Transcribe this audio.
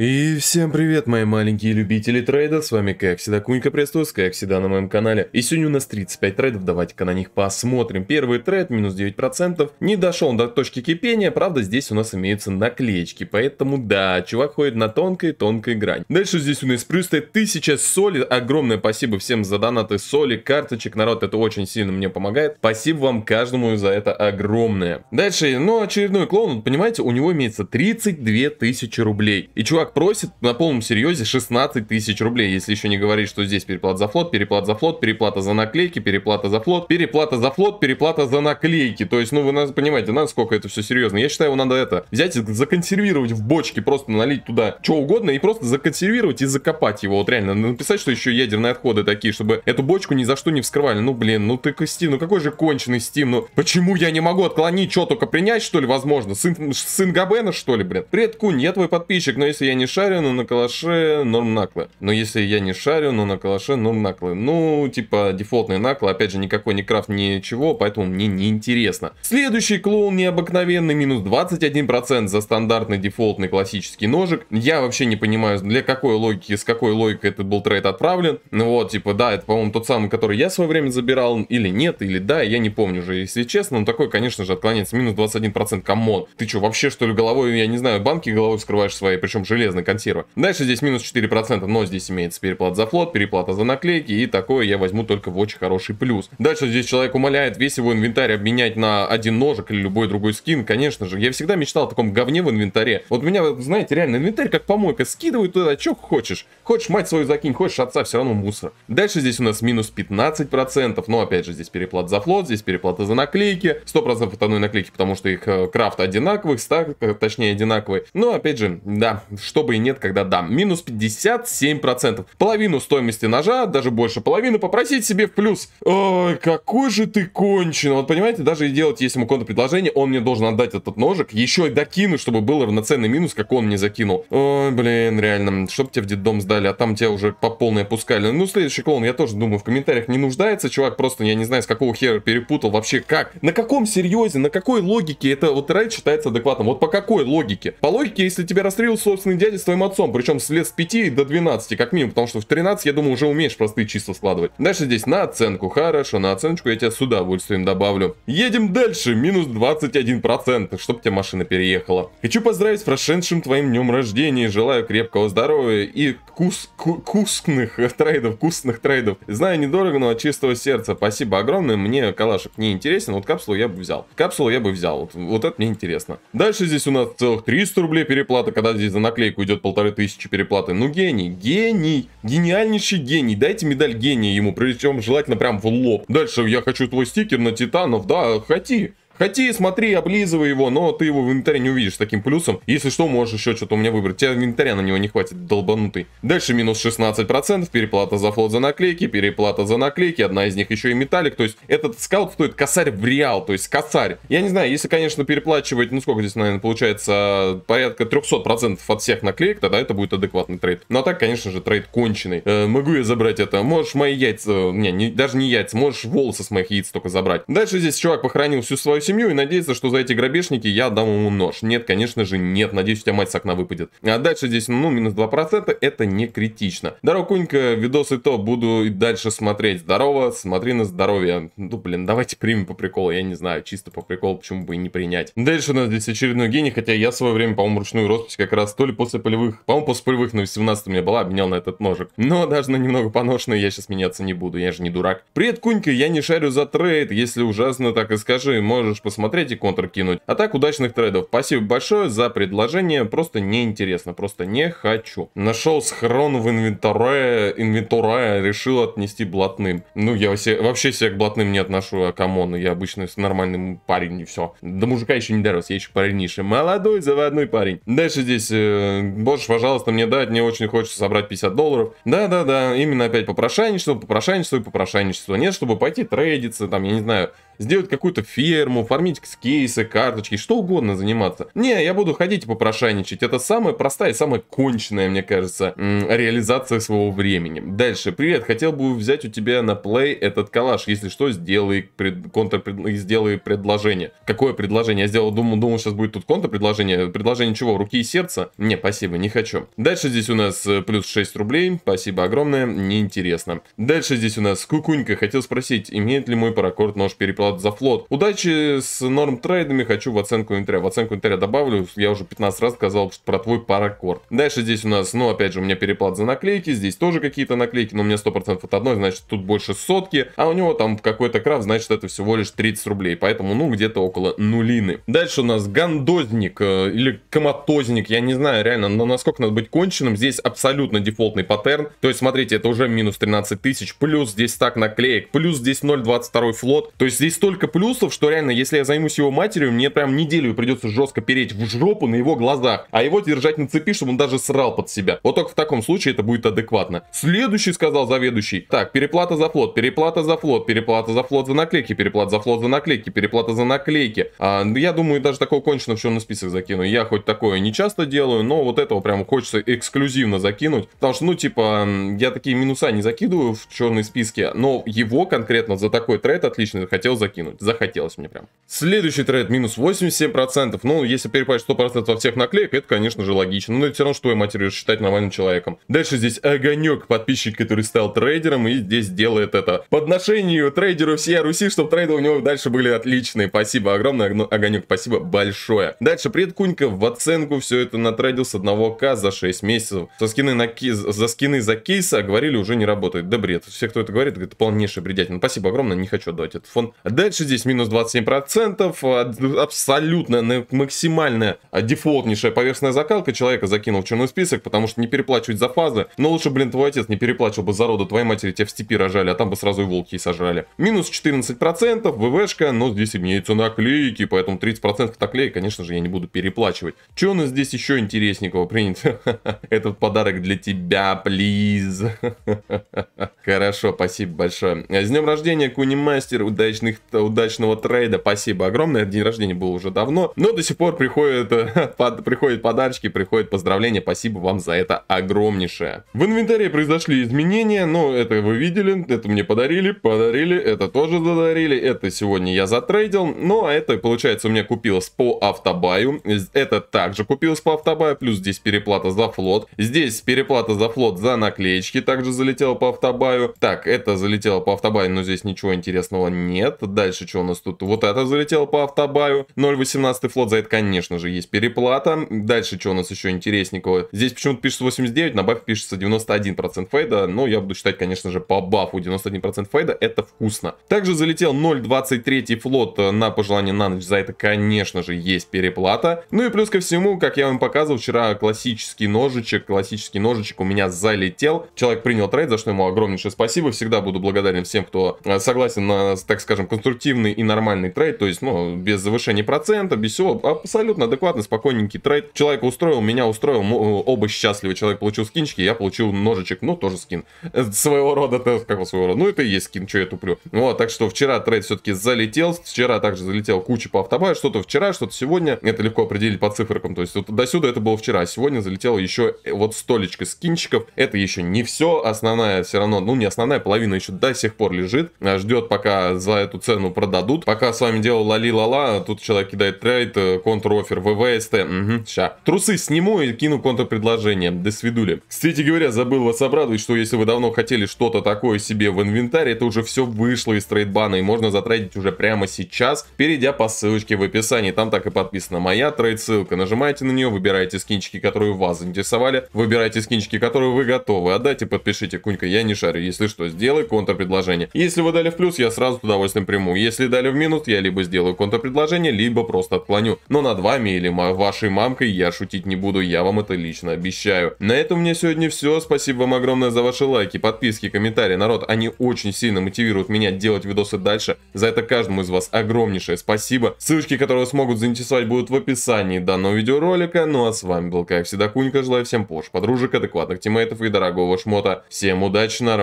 И всем привет, мои маленькие любители трейдов. с вами как всегда Кунька Престус, как всегда на моем канале. И сегодня у нас 35 трейдов, давайте-ка на них посмотрим. Первый трейд, минус 9%, не дошел он до точки кипения, правда здесь у нас имеются наклеечки, поэтому да, чувак ходит на тонкой-тонкой грани. Дальше здесь у нас плюс стоит 1000 соли, огромное спасибо всем за донаты соли, карточек, народ, это очень сильно мне помогает. Спасибо вам каждому за это огромное. Дальше, ну очередной клоун, понимаете, у него имеется 32 тысячи рублей. И чувак чувак просит на полном серьезе 16 тысяч рублей, если еще не говорить, что здесь переплата за флот, переплата за флот, переплата за наклейки, переплата за флот, переплата за флот, переплата за наклейки. То есть, ну вы нас понимаете, насколько это все серьезно. Я считаю, его надо это взять и законсервировать в бочке, просто налить туда что угодно и просто законсервировать и закопать его. Вот реально, написать, что еще ядерные отходы такие, чтобы эту бочку ни за что не вскрывали. Ну блин, ну ты Steam, ну какой же конченый стим, ну почему я не могу отклонить, что только принять, что ли, возможно? Сын, сын Габена, что ли, блин? Привет, Кунь, я твой подписчик, но если я не шарю, но на калаше норм наклы. Но если я не шарю, но на калаше норм наклы. Ну, типа, дефолтные наклы, опять же, никакой не крафт, ничего, поэтому мне не интересно. Следующий клоун необыкновенный, минус 21% за стандартный дефолтный классический ножик. Я вообще не понимаю, для какой логики, с какой логикой этот был трейд отправлен. Ну вот, типа, да, это, по-моему, тот самый, который я в свое время забирал, или нет, или да, я не помню уже, если честно. Но такой, конечно же, отклоняется, минус 21%, камон. Ты что, вообще, что ли, головой, я не знаю, банки головой скрываешь свои, причем же железная консерва. Дальше здесь минус 4%, но здесь имеется переплата за флот, переплата за наклейки, и такое я возьму только в очень хороший плюс. Дальше здесь человек умоляет весь его инвентарь обменять на один ножик или любой другой скин, конечно же. Я всегда мечтал о таком говне в инвентаре. Вот меня, знаете, реально инвентарь как помойка, скидывают туда, что хочешь. Хочешь мать свою закинь, хочешь отца, все равно мусор. Дальше здесь у нас минус 15%, но опять же здесь переплата за флот, здесь переплата за наклейки, 100% от одной наклейки, потому что их э, крафт одинаковых, стак, э, точнее одинаковый. Но ну, опять же, да, чтобы и нет, когда дам. Минус 57%. Половину стоимости ножа, даже больше половины, попросить себе в плюс. Ой, какой же ты кончен. Вот понимаете, даже и делать, если ему предложение, он мне должен отдать этот ножик. Еще и докину, чтобы был равноценный минус, как он мне закинул. Ой, блин, реально. Чтоб тебе в детдом сдали, а там тебя уже по полной опускали. Ну, следующий клоун, я тоже думаю, в комментариях не нуждается. Чувак просто, я не знаю, с какого хера перепутал вообще как. На каком серьезе, на какой логике это вот райд считается адекватным? Вот по какой логике? По логике, если тебя расстрелил собственный один дядя с твоим отцом, причем с лет с 5 до 12, как минимум, потому что в 13, я думаю, уже умеешь простые числа складывать. Дальше здесь на оценку, хорошо, на оценочку я тебя с удовольствием добавлю. Едем дальше, минус 21%, чтобы тебя машина переехала. Хочу поздравить с прошедшим твоим днем рождения, желаю крепкого здоровья и кус, ку, трейдов, кусных трейдов. Знаю, недорого, но от чистого сердца, спасибо огромное, мне калашек не интересен, вот капсулу я бы взял. Капсулу я бы взял, вот, вот это мне интересно. Дальше здесь у нас целых 300 рублей переплата, когда здесь за наклей копейку идет полторы тысячи переплаты. Ну гений, гений, гениальнейший гений. Дайте медаль гения ему, причем желательно прям в лоб. Дальше я хочу твой стикер на титанов, да, хоти. Хоти, смотри, облизывай его, но ты его в инвентаре не увидишь с таким плюсом. Если что, можешь еще что-то у меня выбрать. Тебя инвентаря на него не хватит, долбанутый. Дальше минус 16%, переплата за флот за наклейки, переплата за наклейки, одна из них еще и металлик. То есть этот скаут стоит косарь в реал, то есть косарь. Я не знаю, если, конечно, переплачивать, ну сколько здесь, наверное, получается, порядка 300% от всех наклеек, тогда это будет адекватный трейд. Но ну, а так, конечно же, трейд конченый. Э, могу я забрать это? Можешь мои яйца, э, не, не, даже не яйца, можешь волосы с моих яиц только забрать. Дальше здесь чувак похоронил всю свою семью и надеется, что за эти грабежники я дам ему нож. Нет, конечно же, нет. Надеюсь, у тебя мать с окна выпадет. А дальше здесь, ну, минус 2%. Это не критично. Здорово, Кунька, видосы то буду и дальше смотреть. Здорово, смотри на здоровье. Ну, блин, давайте примем по приколу. Я не знаю, чисто по приколу, почему бы и не принять. Дальше у нас здесь очередной гений, хотя я в свое время, по-моему, ручную роспись как раз то ли после полевых, по-моему, после полевых на 18 у меня была, обменял на этот ножик. Но даже на немного поношенный я сейчас меняться не буду, я же не дурак. Привет, Кунька, я не шарю за трейд, если ужасно, так и скажи, можешь можешь посмотреть и контр кинуть. А так, удачных трейдов. Спасибо большое за предложение. Просто неинтересно, просто не хочу. Нашел схрон в инвентаре, инвентаре, решил отнести блатным. Ну, я вообще, вообще себя к блатным не отношу, а камон, я обычно с нормальным парень и все. До мужика еще не дорос, я еще парнише. Молодой, заводной парень. Дальше здесь, э, можешь, пожалуйста, мне дать, мне очень хочется собрать 50 долларов. Да-да-да, именно опять попрошайничество, попрошайничество и попрошайничество. Нет, чтобы пойти трейдиться, там, я не знаю, сделать какую-то ферму, фармить кейсы, карточки, что угодно заниматься. Не, я буду ходить и попрошайничать. Это самая простая и самая конченная, мне кажется, реализация своего времени. Дальше. Привет, хотел бы взять у тебя на плей этот калаш. Если что, сделай, пред... контр... сделай предложение. Какое предложение? Я сделал, думал, думал, сейчас будет тут контрпредложение. Предложение чего? Руки и сердца? Не, спасибо, не хочу. Дальше здесь у нас э, плюс 6 рублей. Спасибо огромное, неинтересно. Дальше здесь у нас Кукунька. Хотел спросить, имеет ли мой паракорд нож переплавления? флот за флот. Удачи с норм трейдами, хочу в оценку интря. В оценку интря добавлю, я уже 15 раз сказал про твой паракорд. Дальше здесь у нас, ну опять же, у меня переплат за наклейки, здесь тоже какие-то наклейки, но у меня 100% от одной, значит тут больше сотки, а у него там какой-то крафт, значит это всего лишь 30 рублей, поэтому ну где-то около нулины. Дальше у нас гандозник э, или коматозник, я не знаю реально, но насколько надо быть конченным, здесь абсолютно дефолтный паттерн, то есть смотрите, это уже минус 13 тысяч, плюс здесь так наклеек, плюс здесь 0.22 флот, то есть здесь столько плюсов, что реально, если я займусь его матерью, мне прям неделю придется жестко переть в жопу на его глазах, а его держать на цепи, чтобы он даже срал под себя. Вот только в таком случае это будет адекватно. Следующий, сказал заведующий. Так, переплата за флот, переплата за флот, переплата за флот за наклейки, переплата за флот за наклейки, переплата за наклейки. А, я думаю, даже такого конченого все на список закину. Я хоть такое не часто делаю, но вот этого прям хочется эксклюзивно закинуть. Потому что, ну, типа, я такие минуса не закидываю в черные списки, но его конкретно за такой тред отлично хотел закинуть закинуть. Захотелось мне прям. Следующий трейд минус 87%. Ну, если перепасть 100% во всех наклеек, это, конечно же, логично. Но это все равно, что твою матерью считать нормальным человеком. Дальше здесь Огонек, подписчик, который стал трейдером и здесь делает это. Подношению трейдеру всей Руси, чтобы трейды у него дальше были отличные. Спасибо огромное, Огонек, спасибо большое. Дальше предкунька в оценку все это натрейдил с 1к за 6 месяцев. Со скины на кейс, за скины за кейса говорили уже не работает. Да бред. Все, кто это говорит, говорит, полнейшая бредятина. Спасибо огромное, не хочу отдавать этот фон. Дальше здесь минус 27%, а, абсолютно максимальная дефолтнейшая поверхностная закалка. Человека закинул в черный список, потому что не переплачивать за фазы. Но лучше, блин, твой отец не переплачивал бы за роду, твоей матери тебя в степи рожали, а там бы сразу и волки и сожрали. Минус 14%, ВВшка, но здесь имеются наклейки, поэтому 30% наклеек, конечно же, я не буду переплачивать. Что у нас здесь еще интересненького принято? Этот подарок для тебя, плиз. Хорошо, спасибо большое. С днем рождения, Куни Мастер, удачных Э, удачного трейда. Спасибо огромное. День рождения был уже давно. Но до сих пор приходят, э, под, приходят подарочки, приходят поздравления. Спасибо вам за это огромнейшее. В инвентаре произошли изменения. но это вы видели. Это мне подарили, подарили. Это тоже задарили. Это сегодня я затрейдил. Ну, а это, получается, у меня купилось по автобаю. Это также купилось по автобаю. Плюс здесь переплата за флот. Здесь переплата за флот за наклеечки также залетела по автобаю. Так, это залетело по автобаю, но здесь ничего интересного нет дальше, что у нас тут? Вот это залетело по автобаю. 0.18 флот, за это, конечно же, есть переплата. Дальше, что у нас еще интересненького? Здесь почему-то пишется 89, на бафе пишется 91% фейда. Но я буду считать, конечно же, по бафу 91% фейда это вкусно. Также залетел 0.23 флот э, на пожелание на ночь. За это, конечно же, есть переплата. Ну и плюс ко всему, как я вам показывал вчера, классический ножичек. Классический ножичек у меня залетел. Человек принял трейд, за что ему огромнейшее спасибо. Всегда буду благодарен всем, кто э, согласен на, так скажем, конструктивный и нормальный трейд, то есть, ну, без завышения процента, без всего, абсолютно адекватный, спокойненький трейд. Человек устроил, меня устроил, э, оба счастливы, человек получил скинчики, я получил ножичек, ну, тоже скин. Э, своего рода, как своего рода, ну, это и есть скин, что я туплю. Вот, так что вчера трейд все-таки залетел, вчера также залетел куча по автобаю, что-то вчера, что-то сегодня, это легко определить по циферкам, то есть, вот до сюда это было вчера, а сегодня залетело еще э, вот столечко скинчиков, это еще не все, основная все равно, ну, не основная, половина еще до сих пор лежит, ждет пока за эту цену продадут. Пока с вами делал лали-лала, тут человек кидает трейд, э, контр-офер, ВВСТ, угу, ща. Трусы сниму и кину предложение. до свидули. Кстати говоря, забыл вас обрадовать, что если вы давно хотели что-то такое себе в инвентаре, это уже все вышло из трейдбана и можно затрейдить уже прямо сейчас, перейдя по ссылочке в описании. Там так и подписана моя трейд-ссылка. Нажимаете на нее, выбираете скинчики, которые вас заинтересовали, выбирайте скинчики, которые вы готовы отдать и подпишите. Кунька, я не шарю, если что, сделай предложение. Если вы дали в плюс, я сразу с удовольствием привожу напрямую. Если дали в минус, я либо сделаю контрпредложение, либо просто отклоню. Но над вами или вашей мамкой я шутить не буду, я вам это лично обещаю. На этом у меня сегодня все. Спасибо вам огромное за ваши лайки, подписки, комментарии. Народ, они очень сильно мотивируют меня делать видосы дальше. За это каждому из вас огромнейшее спасибо. Ссылочки, которые смогут заинтересовать, будут в описании данного видеоролика. Ну а с вами был, как всегда, Кунька. Желаю всем позже подружек, адекватных тиммейтов и дорогого шмота. Всем удачи, народ!